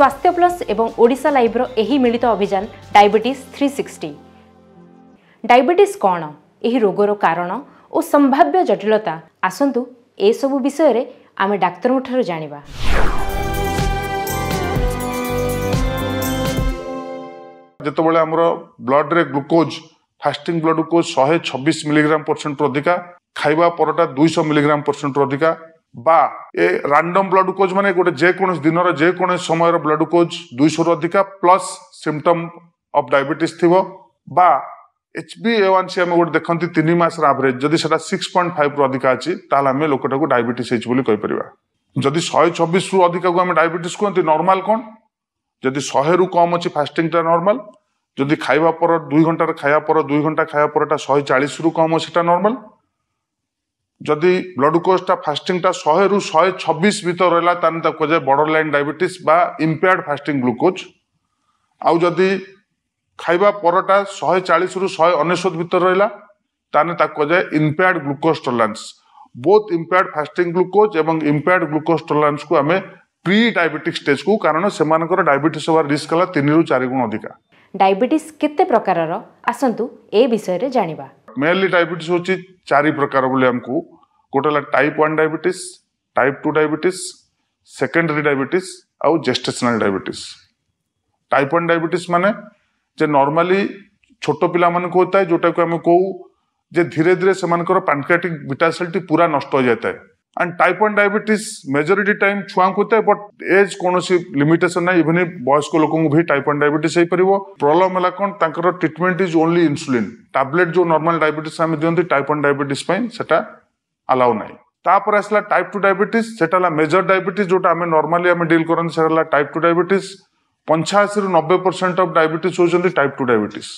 ସ୍ୱାସ୍ଥ୍ୟ ପ୍ଲସ୍ ଏବଂ ଓଡ଼ିଶା ଲାଇଭ୍ର ଏହି ମିଳିତ ଅଭିଯାନ ଡାଇବେଟିସ୍ ଥ୍ରୀ ସିକ୍ସଟି ଡାଇବେଟିସ୍ କ'ଣ ଏହି ରୋଗର କାରଣ ଓ ସମ୍ଭାବ୍ୟ ଜଟିଳତା ଆସନ୍ତୁ ଏସବୁ ବିଷୟରେ ଆମେ ଡାକ୍ତରଙ୍କଠାରୁ ଜାଣିବା ଯେତେବେଳେ ଆମର ବ୍ଲଡ଼ରେ ଗ୍ଲୁକୋଜ୍ ଫାଷ୍ଟିଂ ବ୍ଲଡ଼ ଗ୍ଲୁକୋଜ୍ ଶହେ ଛବିଶ ମିଲିଗ୍ରାମ ପରସେଣ୍ଟରୁ ଅଧିକା ଖାଇବା ପରଟା ଦୁଇଶହ ମିଲିଗ୍ରାମ ପରସେଣ୍ଟରୁ ଅଧିକା বা ଏ ରାଣ୍ଡମ୍ ବ୍ଲଡ୍ଗ୍ଲୁକୋଜ୍ ମାନେ ଗୋଟେ ଯେକୌଣସି ଦିନର ଯେକୌଣସି ସମୟର ବ୍ଲଡ୍ଗ୍ଲୁକୋଜ୍ ଦୁଇଶହରୁ ଅଧିକା ପ୍ଲସ୍ ସିମ୍ପଟମ୍ ଅଫ୍ ଡାଇବେଟିସ୍ ଥିବ ବା H B A one C ଆମେ ଗୋଟେ ଦେଖନ୍ତି ତିନି ମାସର ଆଭରେଜ୍ ଯଦି ସେଟା ସିକ୍ସ ପଏଣ୍ଟ ଫାଇଭରୁ ଅଧିକା ଅଛି ତାହେଲେ ଆମେ ଲୋକଟାକୁ ଡାଇବେଟିସ୍ ହେଇଛି ବୋଲି କହିପାରିବା ଯଦି ଶହେ ଛବିଶରୁ ଅଧିକାକୁ ଆମେ ଡାଇବେଟିସ୍ କୁହନ୍ତି ନର୍ମାଲ କ'ଣ ଯଦି ଶହେରୁ କମ୍ ଅଛି ଫାଷ୍ଟିଂଟା ନର୍ମାଲ ଯଦି ଖାଇବା ପର ଦୁଇ ଘଣ୍ଟାର ଖାଇବା ପର ଦୁଇ ଘଣ୍ଟା ଖାଇବା ପରଟା ଶହେ ଚାଳିଶରୁ କମ୍ ଅଛି ସେଟା ନର୍ମାଲ ଯଦି ବ୍ଲଡ୍ ଗ୍ଲୁକୋଜ୍ଟା ଫାଷ୍ଟିଂଟା ଶହେରୁ ଶହେ ଛବିଶ ଭିତରେ ରହିଲା ତାହେଲେ ତାକୁ କୁହାଯାଏ ବର୍ଡର ଲାଇନ୍ ଡାଇବେଟିସ୍ ବା ଇମ୍ପେୟାର୍ଡ ଫାଷ୍ଟିଂ ଗ୍ଲୁକୋଜ୍ ଆଉ ଯଦି ଖାଇବା ପରଟା ଶହେ ଚାଳିଶରୁ ଶହେ ଅନେଶ୍ୱତ ଭିତରେ ରହିଲା ତାହେଲେ ତାକୁ କୁହାଯାଏ impaired glucose tolerance both impaired fasting glucose ଏବଂ ଇମ୍ପେୟାର୍ଡ ଗ୍ଲୁକୋଜ୍ ଟଲରାନ୍ସକୁ ଆମେ ପ୍ରି ଡାଇବେଟିକ୍ ଷ୍ଟେଜ୍କୁ କାରଣ ସେମାନଙ୍କର ଡାଇବେଟିସ୍ ହେବାର ରିସ୍କ ହେଲା ତିନିରୁ ଚାରି ଗୁଣ ଅଧିକା ଡାଇବେଟିସ୍ କେତେ ପ୍ରକାରର ଆସନ୍ତୁ ଏ ବିଷୟରେ ଜାଣିବା ମେନଲି ଡାଇବେଟିସ୍ ହେଉଛି चारि प्रकार बोले आमको गोटे type one diabetes type two diabetes secondary diabetes आउ जेस्टेसनाल डायबेट टाइप वन डायबेट माने जे नॉर्मली छोट पा होता है जोटा को आम कहू धीरे धीरे से पानक्राटिक विटासेल्टी पूरा नष्ट हो जाए and type one diabetes majority time छुआ होता है बट एज कौन लिमिटेसन ना इवन वयस्क लोक भी टाइप वन डायबिटीज हो पार प्रोब्लम है कौन तर treatment is only insulin tablet जो नर्माल डायबिटीज आम दिखते टाइप वन डायबिटीज से आलाउ ना তাপরে আসলা টাইপ টু ডায়াবেটিস সেটা হল মেজর ডায়াবেটিস যেটা আমি নর্মালি আমি ডিল করতে সেটা হল টাইপ টু ডায়াবেটিস পঞ্চাশি রু নবে পরসেন্ট অফ ডায়াবেটিস হচ্ছেন type two diabetes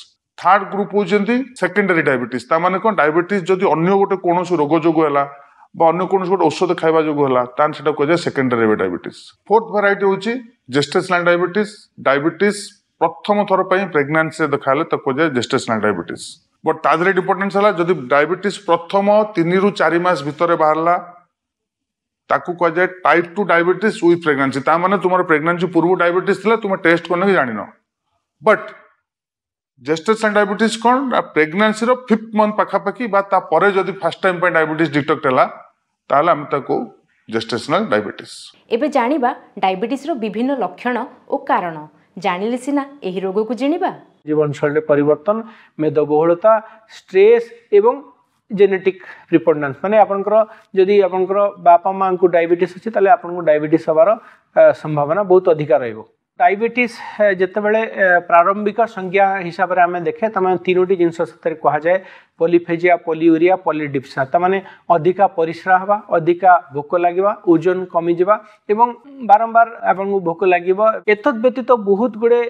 third group হচ্ছেন সেকেন্ডারি ডায়াবেটিস তা মানে কোন ডায়াবেটিস যদি অন্য গোটে কোণী রোগ যোগ হেলা বা ଅନ୍ୟ କୌଣସି ଗୋଟେ ଔଷଧ ଖାଇବା ଯୋଗୁଁ ହେଲା ତାହେଲେ ସେଟା କୁହାଯାଏ ସେକେଣ୍ଡାରୀ ଡାଇବେଟିସ୍ ଫୋର୍ଥ ଭେରାଇଟି ହେଉଛି ଜେଷ୍ଟେସନାଲ୍ ଡାଇବେଟିସ୍ ଡାଇବେଟିସ୍ ପ୍ରଥମ ଥର ପାଇଁ ପ୍ରେଗନାନ୍ସିରେ ଦେଖାହେଲେ ତାକୁ କୁହାଯାଏ ଜେଷ୍ଟେସନାଲ୍ ଡାଇବେଟିସ୍ ବଟ୍ ତା ଦେହରେ ଡିପେଣ୍ଡେନ୍ସ ହେଲା ଯଦି ଡାଇବେଟିସ୍ ପ୍ରଥମ ତିନିରୁ ଚାରି ମାସ ଭିତରେ ବାହାରିଲା ତାକୁ କୁହାଯାଏ type two diabetes with pregnancy ତା ମାନେ ତୁମର ପ୍ରେଗନାନ୍ସି ପୂର୍ବରୁ ଡାଇବେଟିସ୍ ଥିଲା ତୁମେ ଟେଷ୍ଟ କରିନେକି ଜାଣିନ ବଟ୍ জেস্টেশন ডায়াবেটিস কোন প্রেগনান্সির ফিফ্থ মন্থ পাখাপাখি বা তাপরে যদি ফার্স্ট টাইম পাই ডায়াবেটিস ডিটেক্ট হেলা তাহলে আমি তাকে জেস্টেশনাল ডায়াবেটিস এবে জানিবা ডায়াবেটিসর বিভিন্ন লক্ষণ ও কারণ জানিলে সিনা এই রোগকু জিনিবা জীবনশৈলীর পরিবর্তন মেদবহুলতা স্ট্রেস এবং জেনেটিক প্রিপন্ডান্স মানে আপনার যদি আপনার বাপা মা ডায়াবেটিস অছে তাহলে আপনার ডায়াবেটিস হবার সম্ভাবনা বহুত অধিকা রহব ডায়াবেটিস যেতবে প্রারম্ভিক সংজ্ঞা হিসাবে আমি দেখে তার তিনোটি জিনিস সত্যি কুহযায়ে পলিফেজিয়া পলিউরিয়া পলিডিপসা তার মানে অধিকা পরিশ্রা হওয়া অধিকা ভোক লাগবা ওজন কমিযা এবং বারম্বার আপনার ভোক লাগিব এতদ ব্যতীত বহুত গুড়ে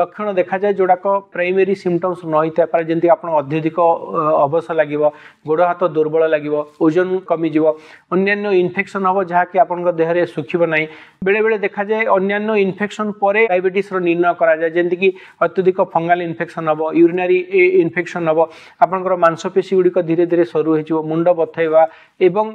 লক্ষণ দেখা যায় যেগুড়াক প্রাইমেরি সিমটমস নইতে পারে যেমন আপনার অত্যধিক অবস লাগিব গোড় হাত দুর্বল লাগিব ওজন কমিযা অন্যান্য ইনফেকশন হব যা কি আপনার দেহরে শুখব না বেড়ে বেড়ে দেখা যায় অন্যান্য ইনফেকশন ଇନଫେକ୍ସନ୍ ପରେ ଡାଇବେଟିସ୍ର ନିର୍ଣ୍ଣୟ କରାଯାଏ ଯେମିତିକି ଅତ୍ୟଧିକ ଫଙ୍ଗାଲ ଇନଫେକ୍ସନ୍ ହେବ ୟୁରିନାରୀ ଇନଫେକ୍ସନ୍ ହେବ ଆପଣଙ୍କର ମାଂସପେଶୀ ଗୁଡ଼ିକ ଧୀରେ ଧୀରେ ସରୁ ହୋଇଯିବ ମୁଣ୍ଡ ବଥେଇବା ଏବଂ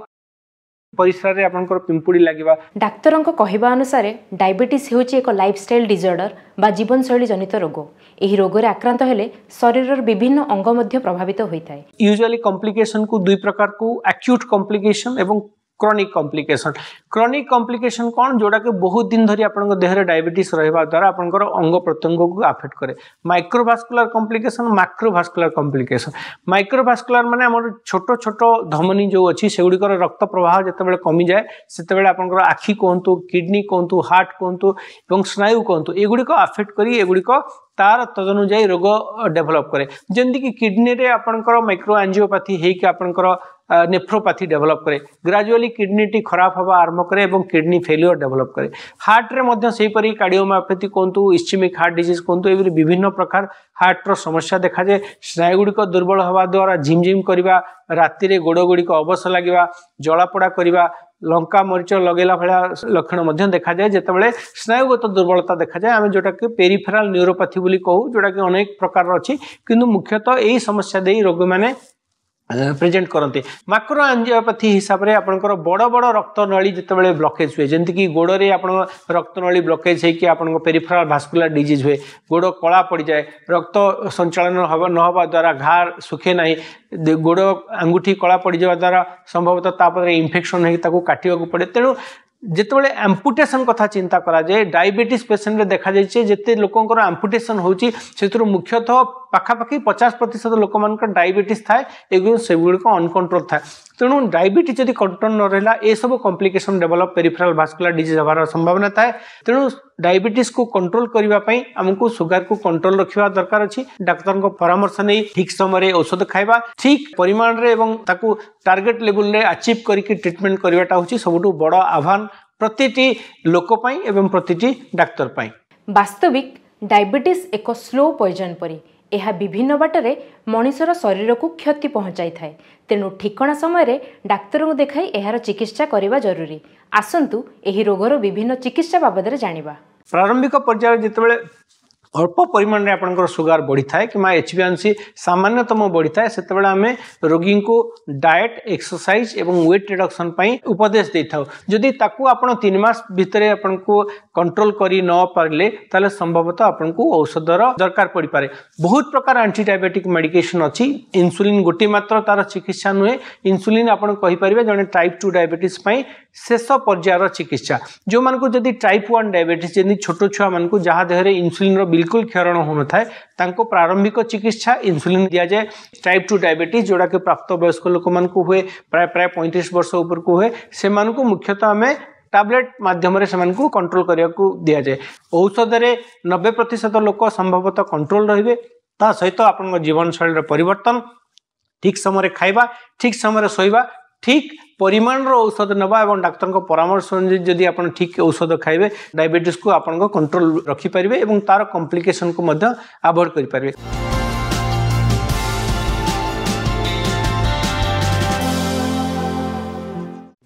ପରିସ୍ରାରେ ଆପଣଙ୍କର ପିମ୍ପୁଡ଼ି ଲାଗିବା ଡାକ୍ତରଙ୍କ କହିବା ଅନୁସାରେ ଡାଇବେଟିସ୍ ହେଉଛି ଏକ ଲାଇଫ୍ଷ୍ଟାଇଲ୍ ଡିଜର୍ଡର୍ ବା ଜୀବନଶୈଳୀ ଜନିତ ରୋଗ ଏହି ରୋଗରେ ଆକ୍ରାନ୍ତ ହେଲେ ଶରୀରର ବିଭିନ୍ନ ଅଙ୍ଗ ମଧ୍ୟ ପ୍ରଭାବିତ ହୋଇଥାଏ ୟୁଜୁଆଲି କମ୍ପ୍ଲିକେସନ୍କୁ ଦୁଇ ପ୍ରକାରକୁ ଆକ୍ୟୁଟ୍ କମ୍ପ୍ଲିକେସନ୍ ଏବଂ क्रोनिक कम्प्लिकेसन क्रोनिक कम्प्लिकेसन कौन जोटा कि बहुत दिन धरी आप देह डायबेट रहा द्वारा आप अंग प्रत्यंग को आफेक्ट कै माइक्रोभास्कुलर कम्प्लिकेसन माक्रोभास्कुलर कम्प्लिकेसन माइक्रोभास्कुलर मैंने छोट छोट धमनी जो अच्छी से गुड़िकर रक्त प्रवाह जितेबाला कमी जाए से आखि कहतु किडनी कहतु हार्ट कहतु स्नायु कहतु यगुड़ आफेक्ट कर ତାର ତଦନୁଯାୟୀ ରୋଗ ଡେଭଲପ୍ କରେ ଯେମିତିକି କିଡ଼ନୀରେ ଆପଣଙ୍କର ମାଇକ୍ରୋ ଆଞ୍ଜିଓପାଥି ହେଇକି ଆପଣଙ୍କର ନେଫ୍ରୋପାଥି ଡେଭଲପ୍ କରେ ଗ୍ରାଜୁଆଲି କିଡ଼ନୀଟି ଖରାପ ହେବା ଆରମ୍ଭ କରେ ଏବଂ କିଡ଼ନୀ ଫେଲିଓର ଡେଭଲପ୍ କରେ ହାର୍ଟରେ ମଧ୍ୟ ସେହିପରି କାର୍ଡ଼ିଓମାଓପାଥି କୁହନ୍ତୁ ଇସ୍ଚିମିକ୍ ହାର୍ଟ ଡିଜିଜ୍ କୁହନ୍ତୁ ଏହିପରି ବିଭିନ୍ନ ପ୍ରକାର ହାର୍ଟର ସମସ୍ୟା ଦେଖାଯାଏ ସ୍ନାୟୁଗୁଡ଼ିକ ଦୁର୍ବଳ ହେବା ଦ୍ୱାରା ଝିମଝିମ୍ କରିବା ରାତିରେ ଗୋଡ଼ ଗୁଡ଼ିକ ଅବଶ ଲାଗିବା ଜଳାପୋଡ଼ା କରିବା ଲଙ୍କା ମରିଚ ଲଗେଇଲା ଭଳିଆ ଲକ୍ଷଣ ମଧ୍ୟ ଦେଖାଯାଏ ଯେତେବେଳେ ସ୍ନାୟୁଗତ ଦୁର୍ବଳତା ଦେଖାଯାଏ ଆମେ ଯେଉଁଟାକି ପେରିଫେରାଲ ନ୍ୟୁରୋପାଥି ବୋଲି କହୁ ଯେଉଁଟାକି ଅନେକ ପ୍ରକାରର ଅଛି କିନ୍ତୁ ମୁଖ୍ୟତଃ ଏହି ସମସ୍ୟା ଦେଇ ରୋଗୀମାନେ ପ୍ରେଜେଣ୍ଟ କରନ୍ତି ମାକ୍ରୋ ଆଞ୍ଜିଓପାଥି ହିସାବରେ ଆପଣଙ୍କର ବଡ଼ ବଡ଼ ରକ୍ତନଳୀ ଯେତେବେଳେ ବ୍ଲକେଜ୍ ହୁଏ ଯେମିତିକି ଗୋଡ଼ରେ ଆପଣଙ୍କ ରକ୍ତନଳୀ ବ୍ଲକେଜ୍ ହେଇକି ଆପଣଙ୍କ ପେରିଫେରାଲ ଭାସ୍କୁଲାର ଡିଜିଜ୍ ହୁଏ ଗୋଡ଼ କଳା ପଡ଼ିଯାଏ ରକ୍ତ ସଞ୍ଚାଳନ ହେବ ନହେବା ଦ୍ୱାରା ଘା ଶୁଖେ ନାହିଁ ଗୋଡ଼ ଆଙ୍ଗୁଠି କଳା ପଡ଼ିଯିବା ଦ୍ୱାରା ସମ୍ଭବତଃ ତାପରେ ଇନଫେକ୍ସନ୍ ହେଇକି ତାକୁ କାଟିବାକୁ ପଡ଼େ ତେଣୁ যেতবে আম্পুটেসন কথা চিন্তা করা যায় ডায়াবেটিস পেসেন্টরে দেখা যাইছে যেতে লোকর আম্পুটেসন হচ্ছে সেতু মুখ্যতঃ पाखापाखी पचास प्रतिशत लोक मान डायबेट थाए गुडक अनकट्रोल था तेणु डायबेट जदि कंट्रोल न रहा यह सब complication develop peripheral vascular disease हेरार संभावना थाए तेणु डायबिट को कंट्रोल करने आमको सुगार को कंट्रोल रखा दरकार अच्छी डाक्त परामर्श नहीं ठीक समय औषध खावा ठीक परिमाण में टार्गेट लेवल आचिव करके ट्रिटमेंट करवाटा हो सब बड़ आह्वान प्रति लोकपाई प्रति डाक्तरपाई बास्तविक डायबिटीज एक स्लो पॉइजन पी ଏହା ବିଭିନ୍ନ ବାଟରେ ମଣିଷର ଶରୀରକୁ କ୍ଷତି ପହଞ୍ଚାଇଥାଏ ତେଣୁ ଠିକଣା ସମୟରେ ଡାକ୍ତରଙ୍କୁ ଦେଖାଇ ଏହାର ଚିକିତ୍ସା କରିବା ଜରୁରୀ ଆସନ୍ତୁ ଏହି ରୋଗର ବିଭିନ୍ନ ଚିକିତ୍ସା ବାବଦରେ ଜାଣିବା ପ୍ରାରମ୍ଭିକ ପର୍ଯ୍ୟାୟରେ ଯେତେବେଳେ अल्प परिमाण में आप सुगार बढ़ी था कि एच बी एनसी सामान्यतम बढ़ी था से आम रोगी को डाएट एक्सरसाइज और व्वेट रिडक्शन उपदेश दे था जदि तानि आप कंट्रोल कर न पारे तो संभवतः आपको औषधर दरकार पड़ पाए बहुत प्रकार आंटीडायबेटिक मेडिकेसन अच्छी इनसुलीन गोटे मात्र तार चिकित्सा नुहे इनसुलीन आपरेंगे जन टाइप टू डायबेट शेष पर्यायर चिकित्सा जो मानक टाइप वन डायबेट छोट छुआ मूँ जहाँ देहर इनसुलीन बिल बिल्कुल क्षरण हो न प्रारंभिक चिकित्सा इन्सुलिन दि जाए टाइप टू डायबेट जोड़ा कि प्राप्त वयस्क लोक हुए प्राय प्राय पैंतीस वर्ष उपरको हुए से मुख्यतः आम टैबलेट मध्यम से कंट्रोल करने को दि जाए औषधे नब्बे प्रतिशत लोक संभवतः कंट्रोल रे सहित आप जीवनशैली पर ठीक समय खाइबा ठीक समय शोवा ଠିକ୍ ପରିମାଣର ଔଷଧ ନେବା ଏବଂ ଡାକ୍ତରଙ୍କ ପରାମର୍ଶ ଅନୁଯାୟୀ ଯଦି ଆପଣ ଠିକ୍ ଔଷଧ ଖାଇବେ ଡାଇବେଟିସ୍କୁ ଆପଣଙ୍କ କଣ୍ଟ୍ରୋଲ ରଖିପାରିବେ ଏବଂ ତା'ର କମ୍ପ୍ଲିକେସନ୍କୁ ମଧ୍ୟ ଆଭଏଡ୍ କରିପାରିବେ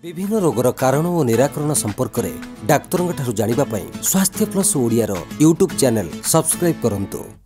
ବିଭିନ୍ନ ରୋଗର କାରଣ ଓ ନିରାକରଣ ସମ୍ପର୍କରେ ଡାକ୍ତରଙ୍କଠାରୁ ଜାଣିବା ପାଇଁ ସ୍ୱାସ୍ଥ୍ୟ ପ୍ଲସ୍ ଓଡ଼ିଆର ୟୁଟ୍ୟୁବ୍ ଚ୍ୟାନେଲ୍ ସବସ୍କ୍ରାଇବ୍ କରନ୍ତୁ